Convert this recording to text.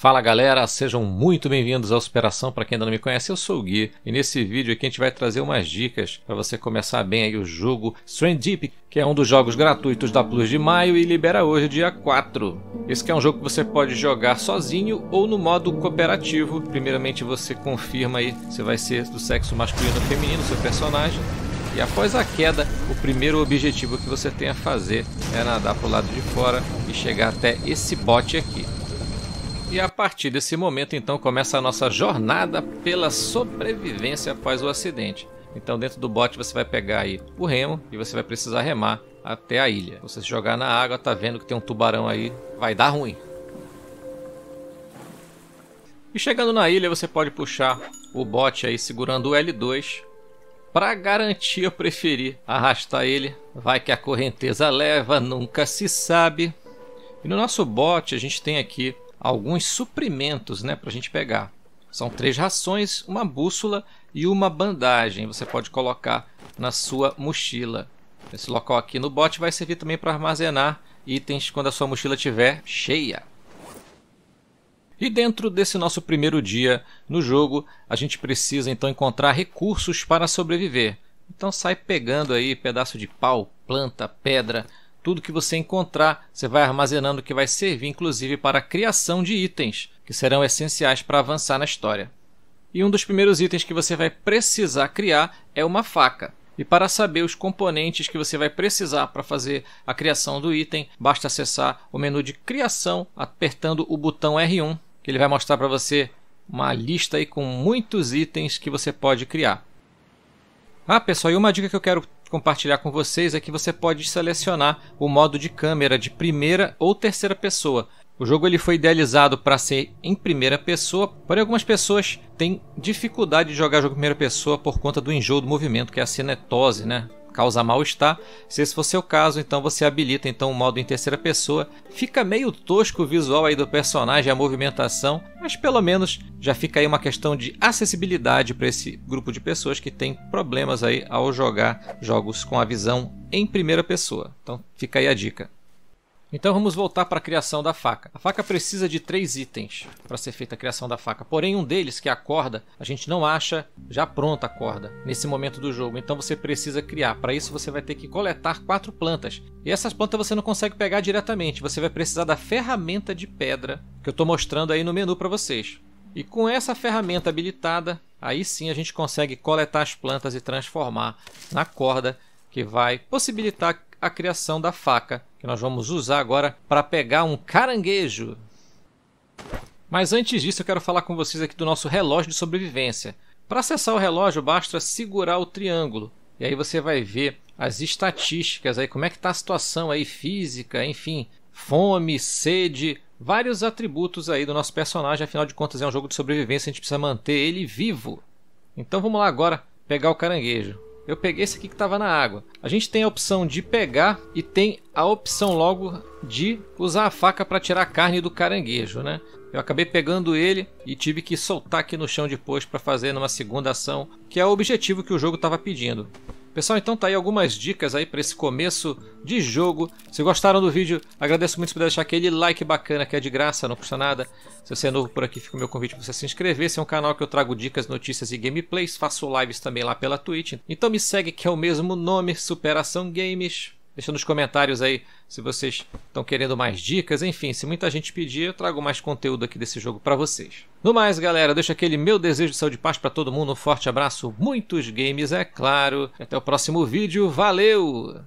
Fala galera, sejam muito bem-vindos ao Superação. Para quem ainda não me conhece, eu sou o Gui e nesse vídeo aqui a gente vai trazer umas dicas para você começar bem aí o jogo Strand Deep, que é um dos jogos gratuitos da Plus de maio e libera hoje dia 4. Esse é um jogo que você pode jogar sozinho ou no modo cooperativo. Primeiramente você confirma aí se vai ser do sexo masculino ou feminino seu personagem. E após a queda, o primeiro objetivo que você tem a fazer é nadar para o lado de fora e chegar até esse bote aqui. E a partir desse momento, então, começa a nossa jornada pela sobrevivência após o acidente. Então, dentro do bote, você vai pegar aí o remo e você vai precisar remar até a ilha. Você se jogar na água, tá vendo que tem um tubarão aí, vai dar ruim. E chegando na ilha, você pode puxar o bote aí segurando o L2. Para garantir, eu preferi arrastar ele. Vai que a correnteza leva, nunca se sabe. E no nosso bote, a gente tem aqui alguns suprimentos né, para a gente pegar. São três rações, uma bússola e uma bandagem. Você pode colocar na sua mochila. Esse local aqui no bote vai servir também para armazenar itens quando a sua mochila estiver cheia. E dentro desse nosso primeiro dia no jogo, a gente precisa então encontrar recursos para sobreviver. Então sai pegando aí pedaço de pau, planta, pedra, tudo que você encontrar, você vai armazenando que vai servir inclusive para a criação de itens, que serão essenciais para avançar na história. E um dos primeiros itens que você vai precisar criar é uma faca. E para saber os componentes que você vai precisar para fazer a criação do item, basta acessar o menu de criação apertando o botão R1, que ele vai mostrar para você uma lista aí com muitos itens que você pode criar. Ah, pessoal, e uma dica que eu quero compartilhar com vocês é que você pode selecionar o modo de câmera de primeira ou terceira pessoa. O jogo ele foi idealizado para ser em primeira pessoa, porém algumas pessoas têm dificuldade de jogar jogo em primeira pessoa por conta do enjoo do movimento, que é a cinetose, né? causa mal-estar. Se esse for seu caso, então você habilita então o modo em terceira pessoa. Fica meio tosco o visual aí do personagem, a movimentação, mas pelo menos já fica aí uma questão de acessibilidade para esse grupo de pessoas que tem problemas aí ao jogar jogos com a visão em primeira pessoa. Então fica aí a dica. Então vamos voltar para a criação da faca. A faca precisa de três itens para ser feita a criação da faca. Porém, um deles, que é a corda, a gente não acha já pronta a corda nesse momento do jogo. Então você precisa criar. Para isso você vai ter que coletar quatro plantas. E essas plantas você não consegue pegar diretamente. Você vai precisar da ferramenta de pedra que eu estou mostrando aí no menu para vocês. E com essa ferramenta habilitada, aí sim a gente consegue coletar as plantas e transformar na corda que vai possibilitar a criação da faca que nós vamos usar agora para pegar um caranguejo. Mas antes disso, eu quero falar com vocês aqui do nosso relógio de sobrevivência. Para acessar o relógio, basta segurar o triângulo e aí você vai ver as estatísticas aí, como é que está a situação aí física, enfim, fome, sede, vários atributos aí do nosso personagem, afinal de contas é um jogo de sobrevivência, a gente precisa manter ele vivo. Então vamos lá agora pegar o caranguejo. Eu peguei esse aqui que estava na água. A gente tem a opção de pegar e tem a opção logo de usar a faca para tirar a carne do caranguejo, né? Eu acabei pegando ele e tive que soltar aqui no chão depois para fazer numa segunda ação, que é o objetivo que o jogo estava pedindo. Pessoal, então tá aí algumas dicas aí para esse começo de jogo. Se gostaram do vídeo, agradeço muito se puder deixar aquele like bacana que é de graça, não custa nada. Se você é novo por aqui, fica o meu convite para você se inscrever. Esse é um canal que eu trago dicas, notícias e gameplays. Faço lives também lá pela Twitch. Então me segue que é o mesmo nome, Superação Games. Deixa nos comentários aí se vocês estão querendo mais dicas. Enfim, se muita gente pedir, eu trago mais conteúdo aqui desse jogo para vocês. No mais, galera, deixa aquele meu desejo de saúde e paz para todo mundo. Um forte abraço, muitos games, é claro. Até o próximo vídeo. Valeu!